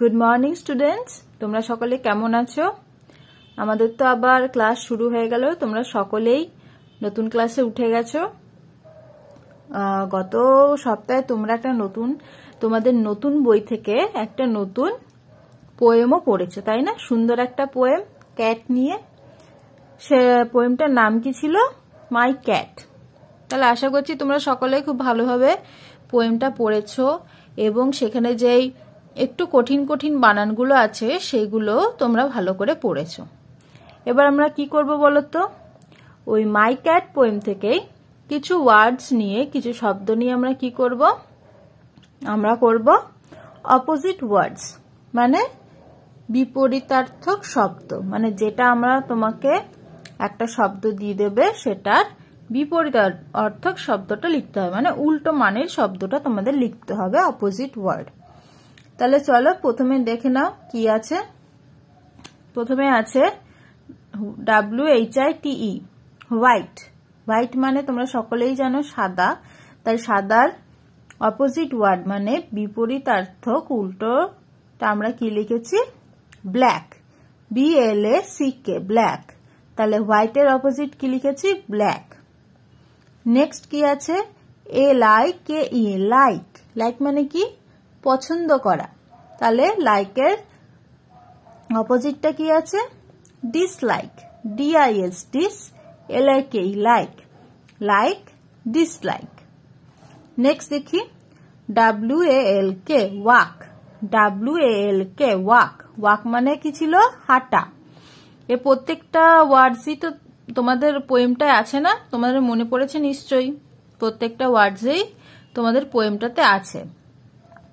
good morning students তোমরা সকলে কেমন আছো আমাদের তো আবার ক্লাস শুরু হয়ে গেল তোমরা সকলেই নতুন ক্লাসে উঠে গেছো গত সপ্তাহে তোমরা একটা নতুন তোমাদের নতুন বই থেকে একটা নতুন পোয়েমও পড়েছো তাই না সুন্দর একটা পোয়েম ক্যাট নিয়ে সে পোয়েমটার নাম কি ছিল মাই ক্যাট তাহলে আশা করছি তোমরা সকলে খুব ভালোভাবে পোয়েমটা পড়েছো এবং সেখানে যেই একটু কঠিন কঠিন বানানগুলো আছে সেগুলো তোমরা ভালো করে পড়েছ এবার আমরা কি করব বলো তো ওই মাই ক্যাট পোয়েম থেকেই কিছু ওয়ার্ডস নিয়ে কিছু শব্দ নিয়ে আমরা কি করব আমরা করব অপোজিট ওয়ার্ডস মানে বিপরীতার্থক শব্দ মানে যেটা আমরা তোমাকে একটা শব্দ দিয়ে দেবে সেটার বিপরীত অর্থক শব্দটা লিখতে হবে মানে উল্টো মানের শব্দটা তোমাদের লিখতে হবে অপোজিট ওয়ার্ড তাহলে চলো প্রথমে দেখে নাও কি আছে প্রথমে আছে W H I T E white white মানে তোমরা সকলেই জানো সাদা তাই সাদার অপোজিট ওয়ার্ড মানে বিপরীতার্থক উল্টোটা আমরা কি লিখেছি black B L A C K black তাহলে হোয়াইটের অপোজিট কি লিখেছি ব্ল্যাক নেক্সট কি আছে L I K E like like মানে কি পছন্দ করা তাহলে লাইকের অপোজিটটা কি আছে dislike D I S dis L I K like like dislike next দেখি W A L K walk W A L K walk walk মানে কি ছিল হাঁটা এ প্রত্যেকটা ওয়ার্ডসই তো তোমাদের পোয়েমটায় আছে না তোমাদের মনে পড়েছে নিশ্চয়ই প্রত্যেকটা ওয়ার্ডসেই তোমাদের পোয়েমটাতে আছে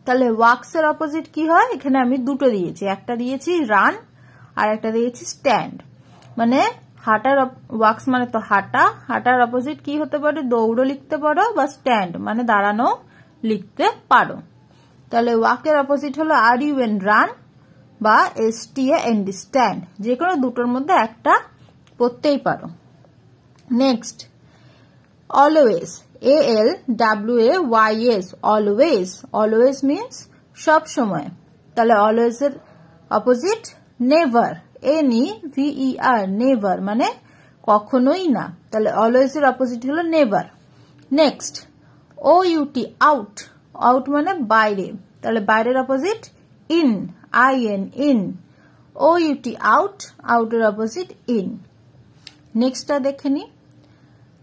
তাহলে ওয়াক্সের অপোজিট কি হয় এখানে আমি দুটো দিয়েছি একটা দিয়েছি রান আর একটা দিয়েছি স্ট্যান্ড মানে হাঁটার ওয়াক্স মানে তো হাঁটা হাঁটার অপোজিট কি হতে পারে দৌড়ো লিখতে পারো বা স্ট্যান্ড মানে দাঁড়ানো লিখতে পারো তাহলে ওয়াকের অপোজিট হলো আর ইউ এন রান বা S T N D stand যে কোনো দুটোর মধ্যে একটা পড়তেই পারো next always A L W A Y S always always means সব সময় তাহলে অলওয়েজ এর opposite never N E V E R never মানে কখনোই না তাহলে অলওয়েজ এর অপোজিট হলো never next O U T out out মানে বাইরে তাহলে বাইরের opposite in I N in O U T out আউটের অপোজিট ইন নেক্সটটা দেখে নিই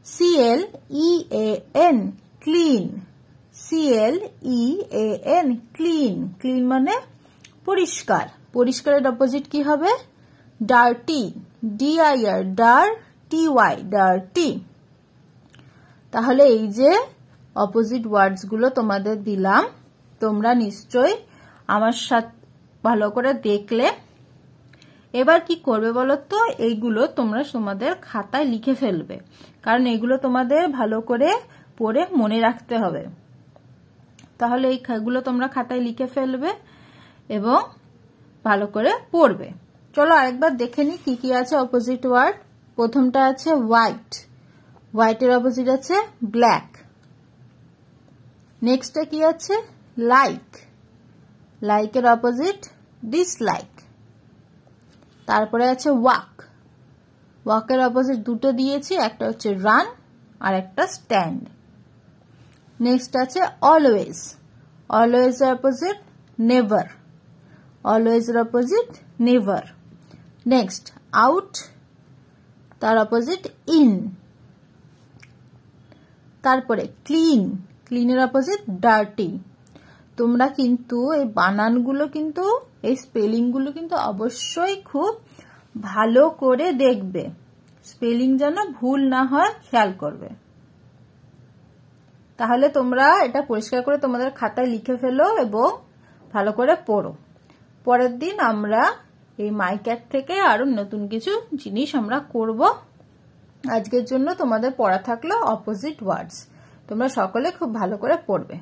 C L E A N clean C L E A N clean clean মানে পরিষ্কার পরিষ্কারের অপোজিট কি হবে dirty D I R dir T Y dirty তাহলে এই যে অপোজিট ওয়ার্ডস গুলো তোমাদের দিলাম তোমরা নিশ্চয় আমার সাথে ভালো করে দেখলে এবার কি করবে বলো তো এইগুলো তোমরা তোমাদের খাতায় লিখে ফেলবে কারণ এগুলো তোমাদের ভালো করে পড়ে মনে রাখতে হবে তাহলে এইগুলো তোমরা খাতায় লিখে ফেলবে এবং ভালো করে পড়বে চলো আরেকবার দেখে নি কি কি আছে অপোজিট ওয়ার্ড প্রথমটা আছে হোয়াইট হোয়াইটের অপোজিট আছে ব্ল্যাক নেক্সটটা কি আছে লাইক লাইকের অপোজিট ডিসলাইক তারপরে আছে ওয়াক ওয়াকের অপোজিট দুটো দিয়েছি একটা হচ্ছে রান আর একটা স্ট্যান্ড নেক্সট আছে always always opposite never always opposite never next out তার অপোজিট ইন তারপরে ক্লিন ক্লিনের অপোজিট ডার্টি তোমরা কিন্তু এই বানানগুলো কিন্তু এই স্পেলিংগুলো কিন্তু অবশ্যই খুব ভালো করে দেখবে স্পেলিং যেন ভুল না হয় খেয়াল করবে তাহলে তোমরা এটা পরিষ্কার করে তোমাদের খাতায় লিখে ফেলো এবং ভালো করে পড়ো পরের দিন আমরা এই মাইক্যাট থেকে আরও নতুন কিছু জিনিস আমরা করব আজকের জন্য তোমাদের পড়া থাকলো অপোজিট ওয়ার্ডস তোমরা সকলে খুব ভালো করে পড়বে